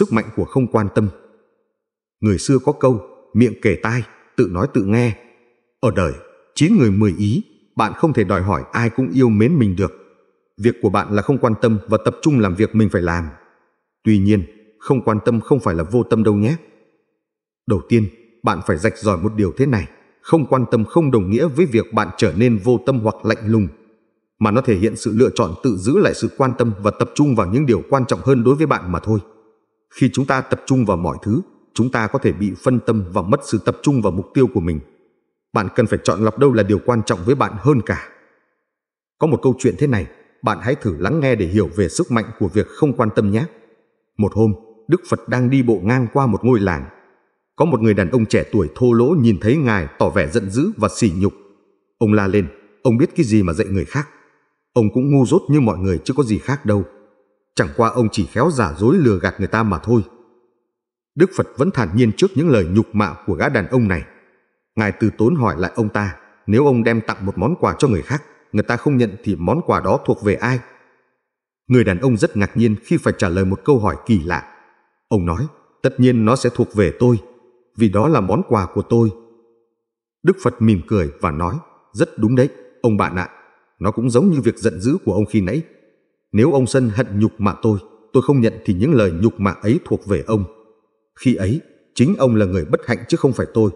sức mạnh của không quan tâm. Người xưa có câu, miệng kể tai, tự nói tự nghe. Ở đời, chín người mười ý, bạn không thể đòi hỏi ai cũng yêu mến mình được. Việc của bạn là không quan tâm và tập trung làm việc mình phải làm. Tuy nhiên, không quan tâm không phải là vô tâm đâu nhé. Đầu tiên, bạn phải rạch ròi một điều thế này. Không quan tâm không đồng nghĩa với việc bạn trở nên vô tâm hoặc lạnh lùng mà nó thể hiện sự lựa chọn tự giữ lại sự quan tâm và tập trung vào những điều quan trọng hơn đối với bạn mà thôi. Khi chúng ta tập trung vào mọi thứ, chúng ta có thể bị phân tâm và mất sự tập trung vào mục tiêu của mình. Bạn cần phải chọn lọc đâu là điều quan trọng với bạn hơn cả. Có một câu chuyện thế này, bạn hãy thử lắng nghe để hiểu về sức mạnh của việc không quan tâm nhé. Một hôm, Đức Phật đang đi bộ ngang qua một ngôi làng. Có một người đàn ông trẻ tuổi thô lỗ nhìn thấy ngài tỏ vẻ giận dữ và sỉ nhục. Ông la lên, ông biết cái gì mà dạy người khác. Ông cũng ngu dốt như mọi người chứ có gì khác đâu chẳng qua ông chỉ khéo giả dối lừa gạt người ta mà thôi. Đức Phật vẫn thản nhiên trước những lời nhục mạ của gã đàn ông này. Ngài từ tốn hỏi lại ông ta, nếu ông đem tặng một món quà cho người khác, người ta không nhận thì món quà đó thuộc về ai? Người đàn ông rất ngạc nhiên khi phải trả lời một câu hỏi kỳ lạ. Ông nói, tất nhiên nó sẽ thuộc về tôi, vì đó là món quà của tôi. Đức Phật mỉm cười và nói, rất đúng đấy, ông bạn ạ. À, nó cũng giống như việc giận dữ của ông khi nãy, nếu ông Sân hận nhục mạ tôi, tôi không nhận thì những lời nhục mạ ấy thuộc về ông. Khi ấy, chính ông là người bất hạnh chứ không phải tôi.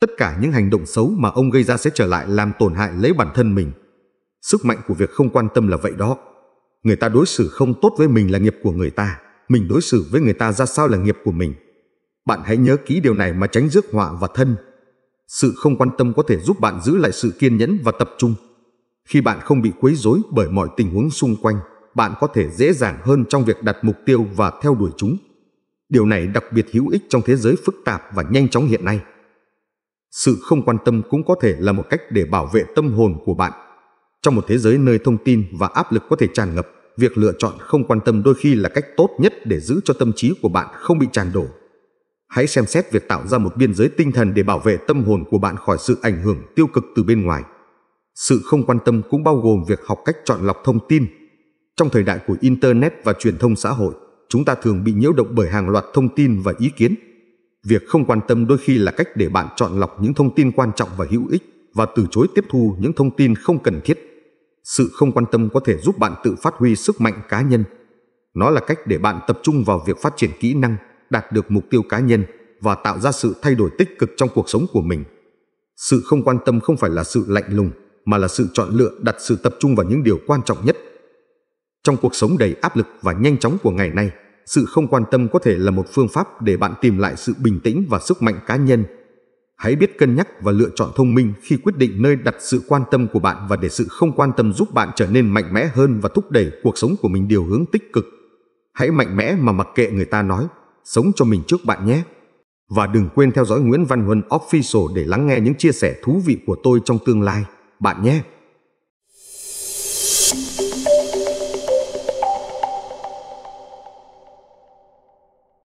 Tất cả những hành động xấu mà ông gây ra sẽ trở lại làm tổn hại lấy bản thân mình. Sức mạnh của việc không quan tâm là vậy đó. Người ta đối xử không tốt với mình là nghiệp của người ta. Mình đối xử với người ta ra sao là nghiệp của mình. Bạn hãy nhớ kỹ điều này mà tránh rước họa và thân. Sự không quan tâm có thể giúp bạn giữ lại sự kiên nhẫn và tập trung. Khi bạn không bị quấy rối bởi mọi tình huống xung quanh, bạn có thể dễ dàng hơn trong việc đặt mục tiêu và theo đuổi chúng. Điều này đặc biệt hữu ích trong thế giới phức tạp và nhanh chóng hiện nay. Sự không quan tâm cũng có thể là một cách để bảo vệ tâm hồn của bạn. Trong một thế giới nơi thông tin và áp lực có thể tràn ngập, việc lựa chọn không quan tâm đôi khi là cách tốt nhất để giữ cho tâm trí của bạn không bị tràn đổ. Hãy xem xét việc tạo ra một biên giới tinh thần để bảo vệ tâm hồn của bạn khỏi sự ảnh hưởng tiêu cực từ bên ngoài. Sự không quan tâm cũng bao gồm việc học cách chọn lọc thông tin trong thời đại của Internet và truyền thông xã hội, chúng ta thường bị nhiễu động bởi hàng loạt thông tin và ý kiến. Việc không quan tâm đôi khi là cách để bạn chọn lọc những thông tin quan trọng và hữu ích và từ chối tiếp thu những thông tin không cần thiết. Sự không quan tâm có thể giúp bạn tự phát huy sức mạnh cá nhân. Nó là cách để bạn tập trung vào việc phát triển kỹ năng, đạt được mục tiêu cá nhân và tạo ra sự thay đổi tích cực trong cuộc sống của mình. Sự không quan tâm không phải là sự lạnh lùng mà là sự chọn lựa đặt sự tập trung vào những điều quan trọng nhất trong cuộc sống đầy áp lực và nhanh chóng của ngày nay, sự không quan tâm có thể là một phương pháp để bạn tìm lại sự bình tĩnh và sức mạnh cá nhân. Hãy biết cân nhắc và lựa chọn thông minh khi quyết định nơi đặt sự quan tâm của bạn và để sự không quan tâm giúp bạn trở nên mạnh mẽ hơn và thúc đẩy cuộc sống của mình điều hướng tích cực. Hãy mạnh mẽ mà mặc kệ người ta nói, sống cho mình trước bạn nhé. Và đừng quên theo dõi Nguyễn Văn Huân Official để lắng nghe những chia sẻ thú vị của tôi trong tương lai, bạn nhé.